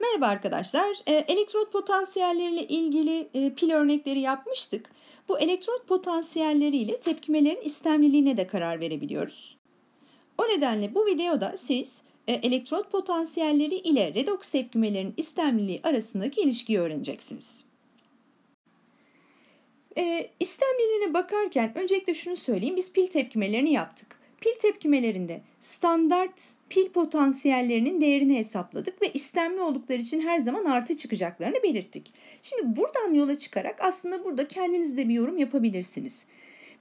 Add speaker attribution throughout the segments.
Speaker 1: Merhaba arkadaşlar. Ee, elektrot potansiyelleriyle ilgili e, pil örnekleri yapmıştık. Bu elektrot potansiyelleriyle tepkimelerin istemliliğine de karar verebiliyoruz. O nedenle bu videoda siz e, elektrot potansiyelleri ile redoks tepkimelerinin istemliliği arasındaki ilişkiyi öğreneceksiniz. E, istemliliğine bakarken öncelikle şunu söyleyeyim. Biz pil tepkimelerini yaptık. Pil tepkimelerinde standart pil potansiyellerinin değerini hesapladık ve istemli oldukları için her zaman artı çıkacaklarını belirttik. Şimdi buradan yola çıkarak aslında burada kendiniz de bir yorum yapabilirsiniz.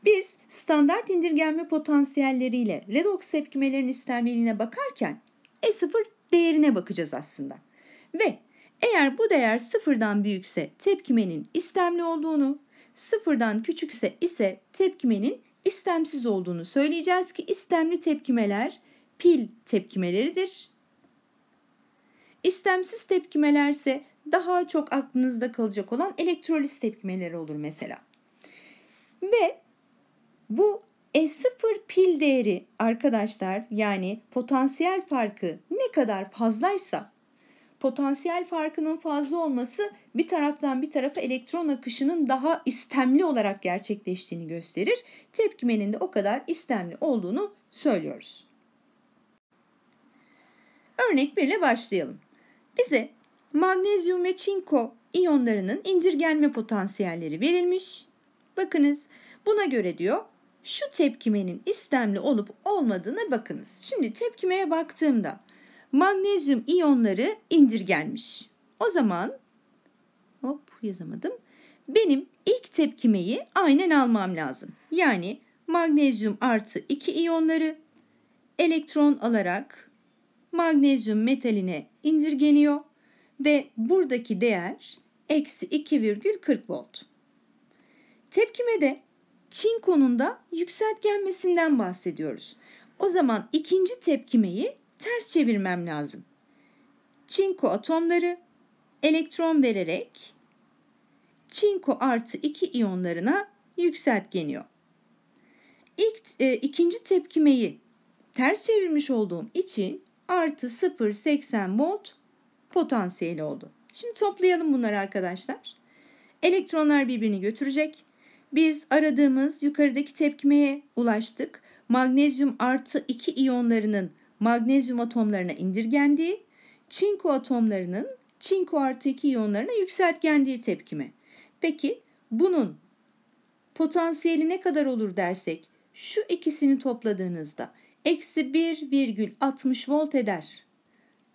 Speaker 1: Biz standart indirgenme potansiyelleriyle redox tepkimelerin istemliliğine bakarken E0 değerine bakacağız aslında. Ve eğer bu değer sıfırdan büyükse tepkimenin istemli olduğunu, sıfırdan küçükse ise tepkimenin istemsiz olduğunu söyleyeceğiz ki istemli tepkimeler pil tepkimeleridir. İstemsiz tepkimelerse daha çok aklınızda kalacak olan elektroliz tepkimeleri olur mesela. Ve bu E0 pil değeri arkadaşlar yani potansiyel farkı ne kadar fazlaysa potansiyel farkının fazla olması bir taraftan bir tarafa elektron akışının daha istemli olarak gerçekleştiğini gösterir. Tepkimenin de o kadar istemli olduğunu söylüyoruz. Örnek 1 ile başlayalım. Bize magnezyum ve çinko iyonlarının indirgenme potansiyelleri verilmiş. Bakınız buna göre diyor şu tepkimenin istemli olup olmadığına bakınız. Şimdi tepkimeye baktığımda magnezyum iyonları indirgenmiş. O zaman hop yazamadım. Benim ilk tepkimeyi aynen almam lazım. Yani magnezyum artı 2 iyonları elektron alarak magnezyum metaline indirgeniyor ve buradaki değer eksi 2,40 volt. Tepkimede çinkonun da yükseltgenmesinden bahsediyoruz. O zaman ikinci tepkimeyi ters çevirmem lazım. Çinko atomları elektron vererek çinko artı 2 iyonlarına yükseltgeniyor. İlk, e, ikinci tepkimeyi ters çevirmiş olduğum için artı 0.80 volt potansiyeli oldu. Şimdi toplayalım bunları arkadaşlar. Elektronlar birbirini götürecek. Biz aradığımız yukarıdaki tepkimeye ulaştık. Magnezyum artı 2 iyonlarının magnezyum atomlarına indirgendiği, çinko atomlarının çinko artı 2 iyonlarına yükseltgendiği tepkime. Peki bunun potansiyeli ne kadar olur dersek şu ikisini topladığınızda eksi 1,60 volt eder.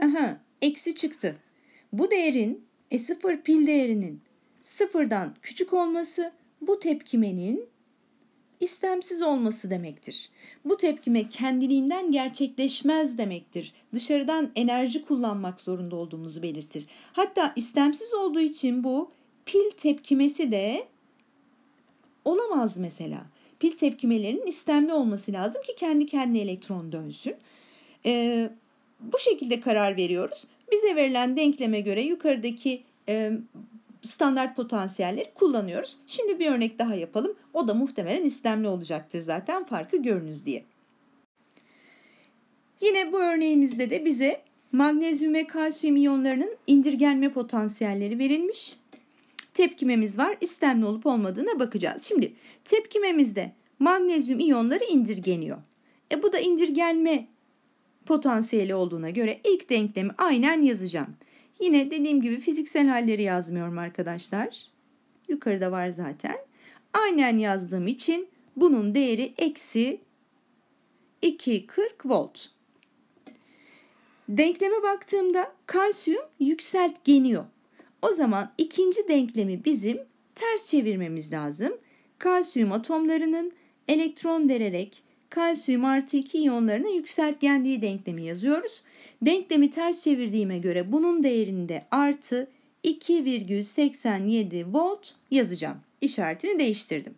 Speaker 1: Aha eksi çıktı. Bu değerin E0 pil değerinin sıfırdan küçük olması bu tepkimenin istemsiz olması demektir. Bu tepkime kendiliğinden gerçekleşmez demektir. Dışarıdan enerji kullanmak zorunda olduğumuzu belirtir. Hatta istemsiz olduğu için bu pil tepkimesi de olamaz mesela. Pil tepkimelerinin istemli olması lazım ki kendi kendine elektron dönsün. Ee, bu şekilde karar veriyoruz. Bize verilen denkleme göre yukarıdaki e, standart potansiyelleri kullanıyoruz. Şimdi bir örnek daha yapalım. O da muhtemelen istemli olacaktır zaten farkı görünüz diye. Yine bu örneğimizde de bize magnezyum ve kalsiyum iyonlarının indirgenme potansiyelleri verilmiş. Tepkimemiz var. İstemli olup olmadığına bakacağız. Şimdi tepkimemizde magnezyum iyonları indirgeniyor. E bu da indirgenme potansiyeli olduğuna göre ilk denklemi aynen yazacağım. Yine dediğim gibi fiziksel halleri yazmıyorum arkadaşlar. Yukarıda var zaten. Aynen yazdığım için bunun değeri eksi 240 volt. Denkleme baktığımda kalsiyum yükseltgeniyor. O zaman ikinci denklemi bizim ters çevirmemiz lazım. Kalsiyum atomlarının elektron vererek kalsiyum artı 2 iyonlarına yükseltgendiği denklemi yazıyoruz. Denklemi ters çevirdiğime göre bunun değerinde artı 2,87 volt yazacağım. İşaretini değiştirdim.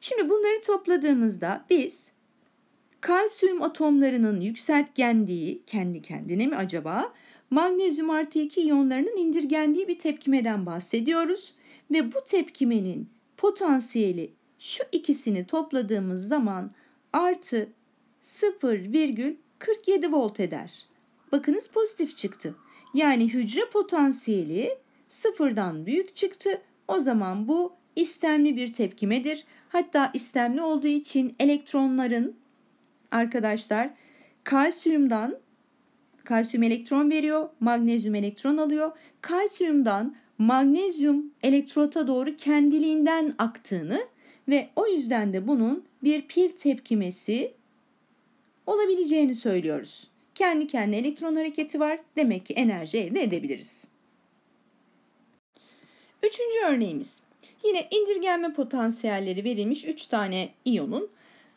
Speaker 1: Şimdi bunları topladığımızda biz kalsiyum atomlarının yükseltgendiği kendi kendine mi acaba magnezyum artı 2 iyonlarının indirgendiği bir tepkimeden bahsediyoruz. Ve bu tepkimenin potansiyeli şu ikisini topladığımız zaman artı 0,47 volt eder. Bakınız pozitif çıktı. Yani hücre potansiyeli sıfırdan büyük çıktı. O zaman bu istemli bir tepkimedir. Hatta istemli olduğu için elektronların arkadaşlar kalsiyumdan kalsiyum elektron veriyor, magnezyum elektron alıyor. Kalsiyumdan magnezyum elektrota doğru kendiliğinden aktığını ve o yüzden de bunun bir pil tepkimesi olabileceğini söylüyoruz kendi kendine elektron hareketi var. Demek ki enerji elde edebiliriz. Üçüncü örneğimiz. Yine indirgenme potansiyelleri verilmiş 3 tane iyonun.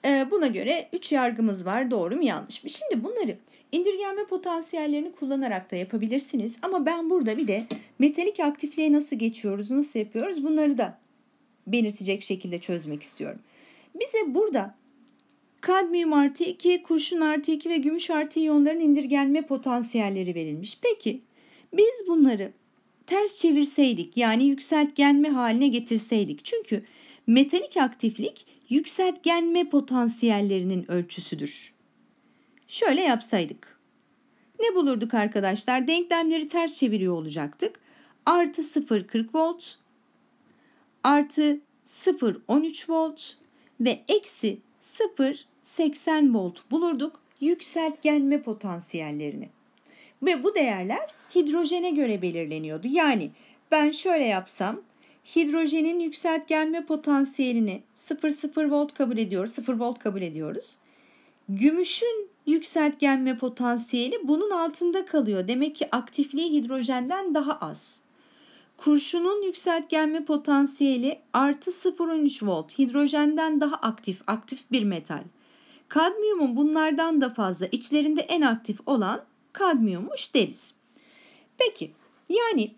Speaker 1: E, buna göre 3 yargımız var doğru mu yanlış mı? Şimdi bunları indirgenme potansiyellerini kullanarak da yapabilirsiniz. Ama ben burada bir de metalik aktifliğe nasıl geçiyoruz, nasıl yapıyoruz bunları da belirtecek şekilde çözmek istiyorum. Bize burada Kadmiyum artı 2, kurşun artı 2 ve gümüş artı iyonların indirgenme potansiyelleri verilmiş. Peki biz bunları ters çevirseydik yani yükseltgenme haline getirseydik. Çünkü metalik aktiflik yükseltgenme potansiyellerinin ölçüsüdür. Şöyle yapsaydık. Ne bulurduk arkadaşlar? Denklemleri ters çeviriyor olacaktık. Artı 0.40 volt artı 0.13 volt ve eksi 0 80 volt bulurduk yükseltgenme potansiyellerini. Ve bu değerler hidrojene göre belirleniyordu. Yani ben şöyle yapsam hidrojenin yükseltgenme potansiyelini 0,0 volt kabul ediyoruz. 0 volt kabul ediyoruz. Gümüşün yükseltgenme potansiyeli bunun altında kalıyor. Demek ki aktifliği hidrojenden daha az. Kurşunun yükseltgenme potansiyeli artı 0,13 volt hidrojenden daha aktif, aktif bir metal. Kadmiyumun bunlardan da fazla içlerinde en aktif olan kadmiyummuş deriz. Peki yani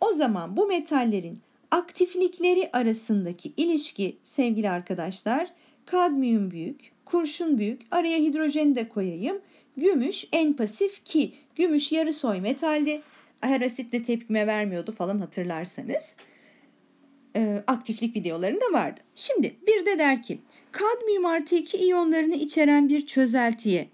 Speaker 1: o zaman bu metallerin aktiflikleri arasındaki ilişki sevgili arkadaşlar kadmiyum büyük, kurşun büyük, araya hidrojen de koyayım. Gümüş en pasif ki gümüş yarı soy metaldi. Her asitle tepkime vermiyordu falan hatırlarsanız e, aktiflik videolarında vardı. Şimdi bir de der ki kadmiyum artı 2 iyonlarını içeren bir çözeltiye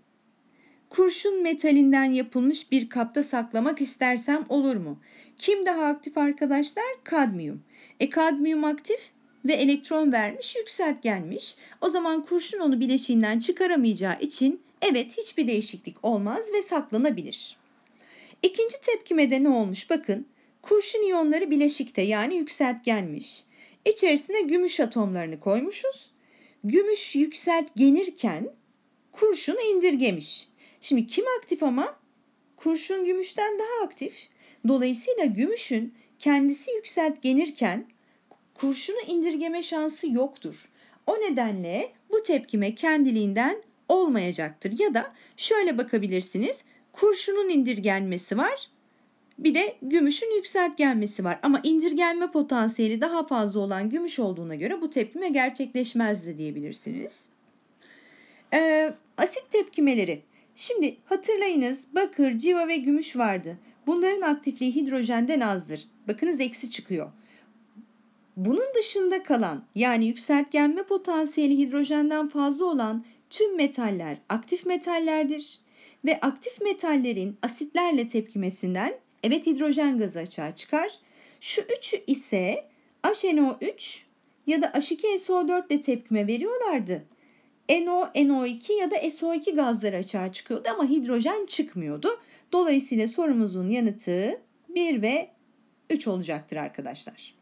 Speaker 1: kurşun metalinden yapılmış bir kapta saklamak istersem olur mu? Kim daha aktif arkadaşlar? Kadmiyum. E kadmiyum aktif ve elektron vermiş yükselt gelmiş. O zaman kurşun onu bileşiğinden çıkaramayacağı için evet hiçbir değişiklik olmaz ve saklanabilir. İkinci tepkimede ne olmuş? Bakın Kurşun iyonları bileşikte yani yükseltgenmiş. İçerisine gümüş atomlarını koymuşuz. Gümüş yükseltgenirken kurşun indirgemiş. Şimdi kim aktif ama? Kurşun gümüşten daha aktif. Dolayısıyla gümüşün kendisi yükseltgenirken kurşunu indirgeme şansı yoktur. O nedenle bu tepkime kendiliğinden olmayacaktır. Ya da şöyle bakabilirsiniz. Kurşunun indirgenmesi var bir de gümüşün yükseltgenmesi var ama indirgenme potansiyeli daha fazla olan gümüş olduğuna göre bu tepkime gerçekleşmez de diyebilirsiniz. Ee, asit tepkimeleri. Şimdi hatırlayınız bakır, civa ve gümüş vardı. Bunların aktifliği hidrojenden azdır. Bakınız eksi çıkıyor. Bunun dışında kalan yani yükseltgenme potansiyeli hidrojenden fazla olan tüm metaller aktif metallerdir ve aktif metallerin asitlerle tepkimesinden Evet hidrojen gazı açığa çıkar. Şu üçü ise HNO3 ya da H2SO4 ile tepkime veriyorlardı. NO, NO2 ya da SO2 gazları açığa çıkıyordu ama hidrojen çıkmıyordu. Dolayısıyla sorumuzun yanıtı 1 ve 3 olacaktır arkadaşlar.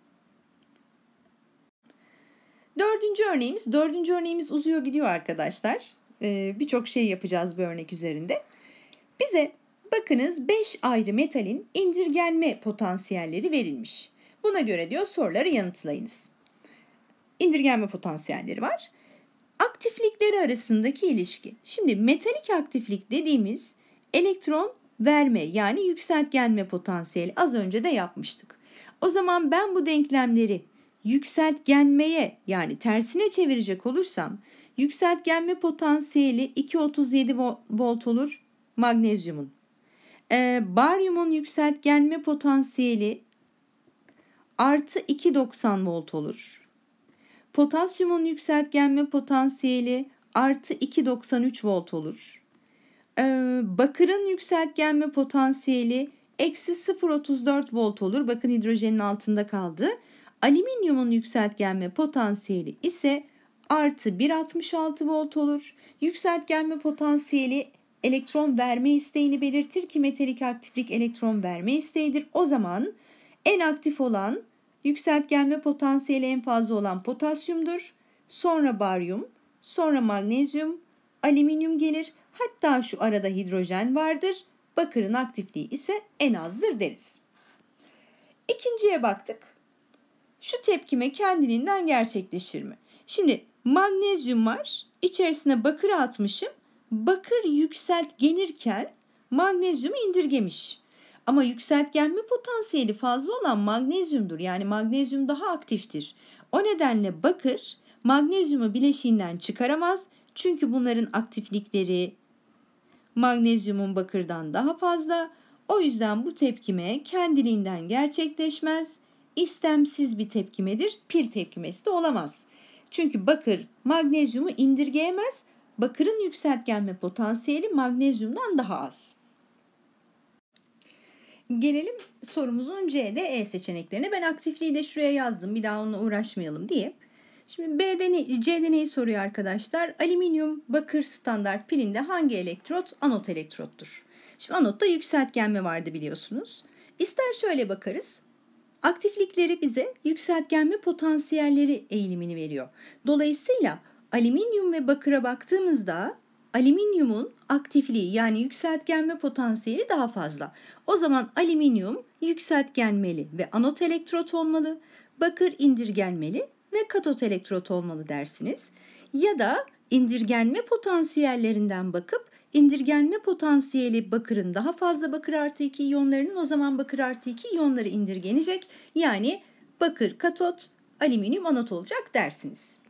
Speaker 1: Dördüncü örneğimiz, dördüncü örneğimiz uzuyor gidiyor arkadaşlar. Ee, Birçok şey yapacağız bu örnek üzerinde. Bize Bakınız 5 ayrı metalin indirgenme potansiyelleri verilmiş. Buna göre diyor soruları yanıtlayınız. İndirgenme potansiyelleri var. Aktiflikleri arasındaki ilişki. Şimdi metalik aktiflik dediğimiz elektron verme yani yükseltgenme potansiyeli az önce de yapmıştık. O zaman ben bu denklemleri yükseltgenmeye yani tersine çevirecek olursam yükseltgenme potansiyeli 2.37 volt olur magnezyumun. E, baryumun yükseltgenme potansiyeli artı 2.90 volt olur. Potasyumun yükseltgenme potansiyeli artı 2.93 volt olur. E, bakırın yükseltgenme potansiyeli eksi 0.34 volt olur. Bakın hidrojenin altında kaldı. Alüminyumun yükseltgenme potansiyeli ise artı 1.66 volt olur. Yükseltgenme potansiyeli elektron verme isteğini belirtir ki metalik aktiflik elektron verme isteğidir. O zaman en aktif olan yükseltgenme potansiyeli en fazla olan potasyumdur. Sonra baryum, sonra magnezyum, alüminyum gelir. Hatta şu arada hidrojen vardır. Bakırın aktifliği ise en azdır deriz. İkinciye baktık. Şu tepkime kendiliğinden gerçekleşir mi? Şimdi magnezyum var. İçerisine bakır atmışım bakır yükseltgenirken magnezyumu indirgemiş. Ama yükseltgenme potansiyeli fazla olan magnezyumdur. Yani magnezyum daha aktiftir. O nedenle bakır magnezyumu bileşiğinden çıkaramaz. Çünkü bunların aktiflikleri magnezyumun bakırdan daha fazla. O yüzden bu tepkime kendiliğinden gerçekleşmez. İstemsiz bir tepkimedir. Pil tepkimesi de olamaz. Çünkü bakır magnezyumu indirgeyemez bakırın yükseltgenme potansiyeli magnezyumdan daha az. Gelelim sorumuzun C'de E seçeneklerine. Ben aktifliği de şuraya yazdım. Bir daha onunla uğraşmayalım diye. Şimdi B'de ne, C'de neyi soruyor arkadaşlar? Alüminyum bakır standart pilinde hangi elektrot? Anot elektrottur. Şimdi anotta yükseltgenme vardı biliyorsunuz. İster şöyle bakarız. Aktiflikleri bize yükseltgenme potansiyelleri eğilimini veriyor. Dolayısıyla alüminyum ve bakıra baktığımızda alüminyumun aktifliği yani yükseltgenme potansiyeli daha fazla. O zaman alüminyum yükseltgenmeli ve anot elektrot olmalı, bakır indirgenmeli ve katot elektrot olmalı dersiniz. Ya da indirgenme potansiyellerinden bakıp indirgenme potansiyeli bakırın daha fazla bakır artı 2 iyonlarının o zaman bakır artı 2 iyonları indirgenecek. Yani bakır katot, alüminyum anot olacak dersiniz.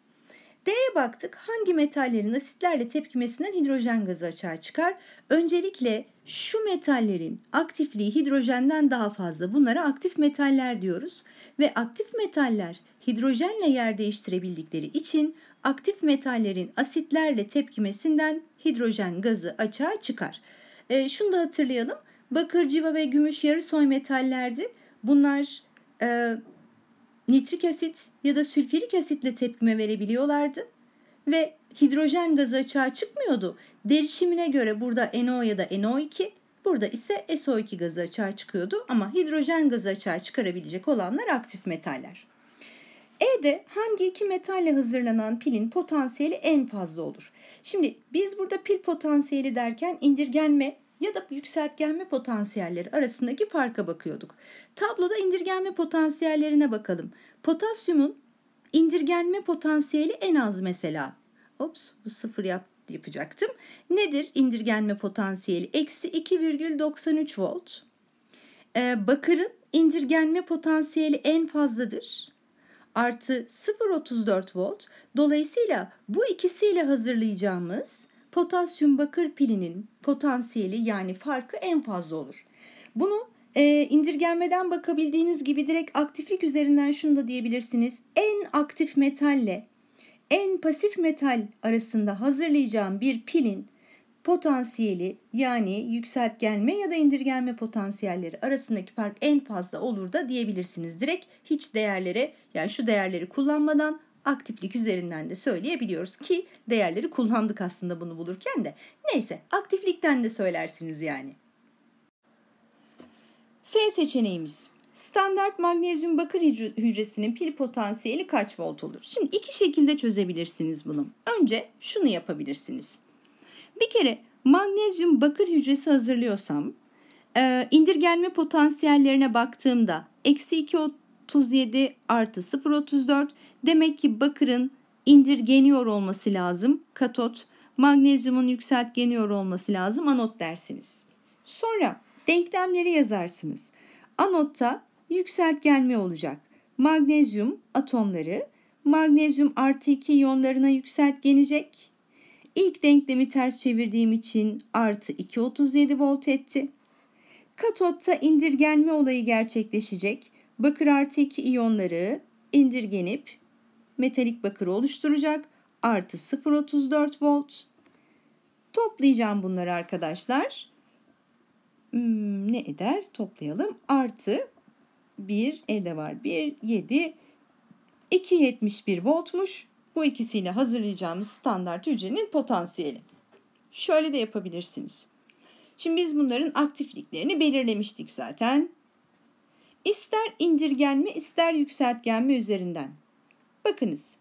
Speaker 1: D'ye baktık. Hangi metallerin asitlerle tepkimesinden hidrojen gazı açığa çıkar? Öncelikle şu metallerin aktifliği hidrojenden daha fazla. Bunlara aktif metaller diyoruz ve aktif metaller hidrojenle yer değiştirebildikleri için aktif metallerin asitlerle tepkimesinden hidrojen gazı açığa çıkar. E, şunu da hatırlayalım. Bakır, civa ve gümüş yarı soy metallerdi. Bunlar e, nitrik asit ya da sülfürik asitle tepkime verebiliyorlardı ve hidrojen gazı açığa çıkmıyordu. Derişimine göre burada NO ya da NO2, burada ise SO2 gazı açığa çıkıyordu ama hidrojen gazı açığa çıkarabilecek olanlar aktif metaller. E'de hangi iki metalle hazırlanan pilin potansiyeli en fazla olur? Şimdi biz burada pil potansiyeli derken indirgenme ya da yükseltgenme potansiyelleri arasındaki farka bakıyorduk. Tabloda indirgenme potansiyellerine bakalım. Potasyumun indirgenme potansiyeli en az mesela. Ops bu sıfır yap, yapacaktım. Nedir indirgenme potansiyeli? Eksi 2,93 volt. Ee, bakırın indirgenme potansiyeli en fazladır. Artı 0,34 volt. Dolayısıyla bu ikisiyle hazırlayacağımız potasyum bakır pilinin potansiyeli yani farkı en fazla olur. Bunu e, indirgenmeden bakabildiğiniz gibi direkt aktiflik üzerinden şunu da diyebilirsiniz. En aktif metalle en pasif metal arasında hazırlayacağım bir pilin potansiyeli yani yükseltgenme ya da indirgenme potansiyelleri arasındaki fark en fazla olur da diyebilirsiniz. Direkt hiç değerlere yani şu değerleri kullanmadan aktiflik üzerinden de söyleyebiliyoruz ki değerleri kullandık aslında bunu bulurken de. Neyse aktiflikten de söylersiniz yani. F seçeneğimiz. Standart magnezyum bakır hücresinin pil potansiyeli kaç volt olur? Şimdi iki şekilde çözebilirsiniz bunu. Önce şunu yapabilirsiniz. Bir kere magnezyum bakır hücresi hazırlıyorsam indirgenme potansiyellerine baktığımda eksi 2 37 artı 0.34 demek ki bakırın indirgeniyor olması lazım katot, magnezyumun yükseltgeniyor olması lazım anot dersiniz. Sonra denklemleri yazarsınız. Anotta yükseltgenme olacak. Magnezyum atomları magnezyum artı 2 iyonlarına yükseltgenecek. İlk denklemi ters çevirdiğim için artı 2.37 volt etti. Katotta indirgenme olayı gerçekleşecek. Bakır artı iyonları indirgenip metalik bakır oluşturacak. Artı 0.34 volt. Toplayacağım bunları arkadaşlar. Hmm, ne eder? Toplayalım. Artı 1 E de var. 1, 7, 2.71 voltmuş. Bu ikisiyle hazırlayacağımız standart hücrenin potansiyeli. Şöyle de yapabilirsiniz. Şimdi biz bunların aktifliklerini belirlemiştik zaten. İster indirgenme ister yükseltgenme üzerinden. Bakınız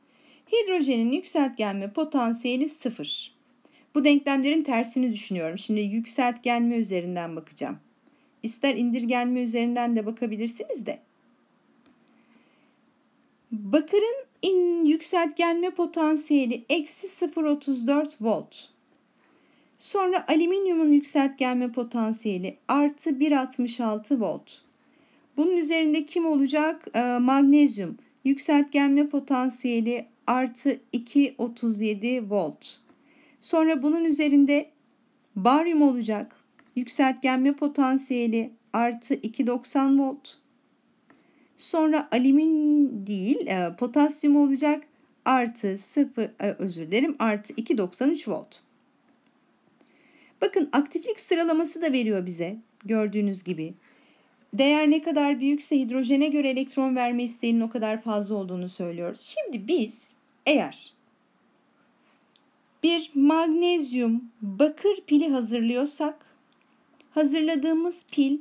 Speaker 1: hidrojenin yükseltgenme potansiyeli sıfır. Bu denklemlerin tersini düşünüyorum. Şimdi yükseltgenme üzerinden bakacağım. İster indirgenme üzerinden de bakabilirsiniz de. Bakırın in yükseltgenme potansiyeli eksi 0.34 volt. Sonra alüminyumun yükseltgenme potansiyeli artı 1.66 volt. Bunun üzerinde kim olacak? E, magnezyum. Yükseltgenme potansiyeli artı 2.37 volt. Sonra bunun üzerinde baryum olacak. Yükseltgenme potansiyeli artı 2.90 volt. Sonra alimin değil e, potasyum olacak artı 0 e, özür dilerim artı 2.93 volt. Bakın aktiflik sıralaması da veriyor bize gördüğünüz gibi. Değer ne kadar büyükse hidrojene göre elektron verme isteğinin o kadar fazla olduğunu söylüyoruz. Şimdi biz eğer bir magnezyum bakır pili hazırlıyorsak hazırladığımız pil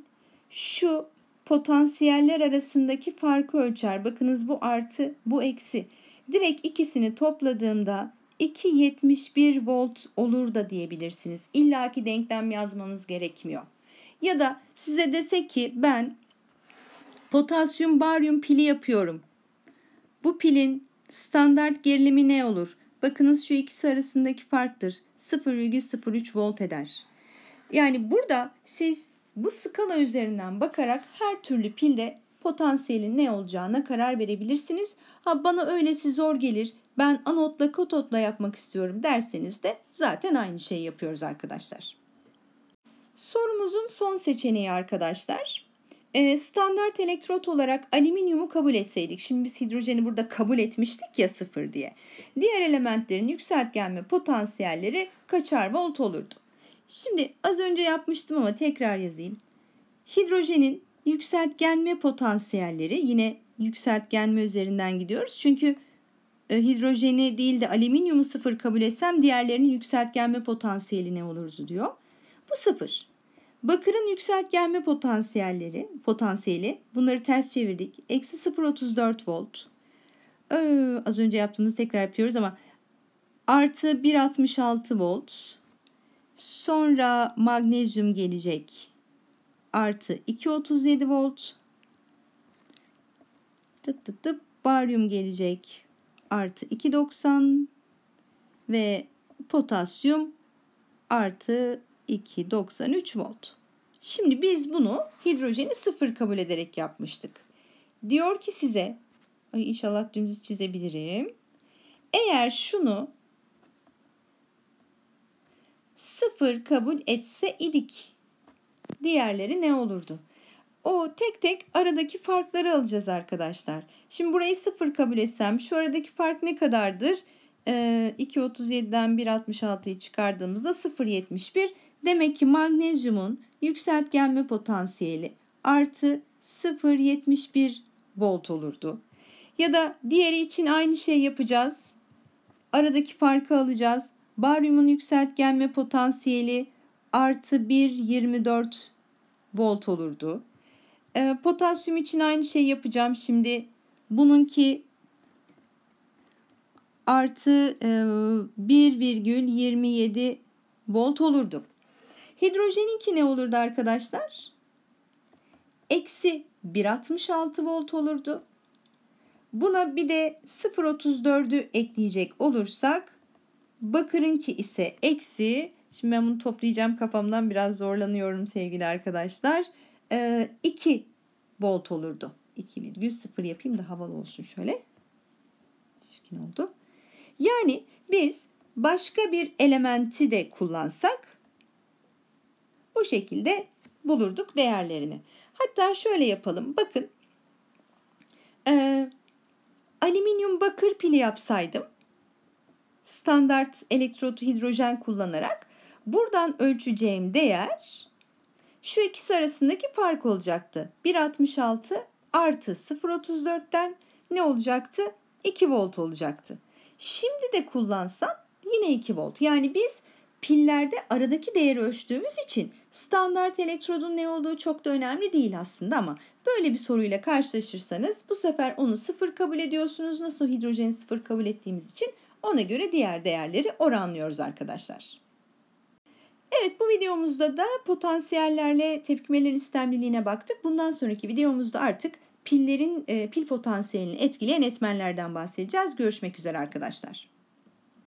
Speaker 1: şu potansiyeller arasındaki farkı ölçer. Bakınız bu artı, bu eksi. Direkt ikisini topladığımda 2.71 volt olur da diyebilirsiniz. İlla ki denklem yazmanız gerekmiyor. Ya da size dese ki ben potasyum baryum pili yapıyorum. Bu pilin standart gerilimi ne olur? Bakınız şu ikisi arasındaki farktır. 0,03 volt eder. Yani burada siz bu skala üzerinden bakarak her türlü pilde potansiyelin ne olacağına karar verebilirsiniz. Ha bana öylesi zor gelir. Ben anotla katotla yapmak istiyorum derseniz de zaten aynı şeyi yapıyoruz arkadaşlar. Sorumuzun son seçeneği arkadaşlar. Ee, standart elektrot olarak alüminyumu kabul etseydik. Şimdi biz hidrojeni burada kabul etmiştik ya sıfır diye. Diğer elementlerin yükseltgenme potansiyelleri kaçar volt olurdu. Şimdi az önce yapmıştım ama tekrar yazayım. Hidrojenin yükseltgenme potansiyelleri yine yükseltgenme üzerinden gidiyoruz. Çünkü e, hidrojeni değil de alüminyumu sıfır kabul etsem diğerlerinin yükseltgenme potansiyeli ne olurdu diyor. Bu sıfır. Bakırın yükseltgenme potansiyelleri, potansiyeli, bunları ters çevirdik. Eksi 0.34 volt. Ee, az önce yaptığımız tekrar yapıyoruz ama artı 1.66 volt. Sonra magnezyum gelecek. Artı 2.37 volt. Tıp tıp tıp. Baryum gelecek. Artı 2.90 ve potasyum artı 2.93 volt. Şimdi biz bunu hidrojeni sıfır kabul ederek yapmıştık. Diyor ki size, ay inşallah dümdüz çizebilirim. Eğer şunu sıfır kabul etse idik, diğerleri ne olurdu? O tek tek aradaki farkları alacağız arkadaşlar. Şimdi burayı sıfır kabul etsem şu aradaki fark ne kadardır? Ee, 2.37'den 1.66'yı çıkardığımızda 0.71 Demek ki magnezyumun yükseltgenme potansiyeli artı 0.71 volt olurdu. Ya da diğeri için aynı şey yapacağız. Aradaki farkı alacağız. Baryumun yükseltgenme potansiyeli artı 1.24 volt olurdu. E, potasyum için aynı şey yapacağım şimdi. Bununki artı e, 1,27 volt olurdu. Hidrojeninki ne olurdu arkadaşlar? Eksi 1.66 volt olurdu. Buna bir de 0.34'ü ekleyecek olursak bakırınki ise eksi Şimdi ben bunu toplayacağım kafamdan biraz zorlanıyorum sevgili arkadaşlar. 2 ee, volt olurdu. 2,0 yapayım da havalı olsun şöyle. Şişkin oldu. Yani biz başka bir elementi de kullansak bu şekilde bulurduk değerlerini. Hatta şöyle yapalım. Bakın e, alüminyum bakır pili yapsaydım standart elektrotu hidrojen kullanarak buradan ölçeceğim değer şu ikisi arasındaki fark olacaktı. 1.66 artı 0.34'ten ne olacaktı? 2 volt olacaktı. Şimdi de kullansam yine 2 volt. Yani biz pillerde aradaki değeri ölçtüğümüz için Standart elektrodun ne olduğu çok da önemli değil aslında ama böyle bir soruyla karşılaşırsanız bu sefer onu sıfır kabul ediyorsunuz. Nasıl hidrojeni sıfır kabul ettiğimiz için ona göre diğer değerleri oranlıyoruz arkadaşlar. Evet bu videomuzda da potansiyellerle tepkimelerin istemliliğine baktık. Bundan sonraki videomuzda artık pillerin e, pil potansiyelini etkileyen etmenlerden bahsedeceğiz. Görüşmek üzere arkadaşlar.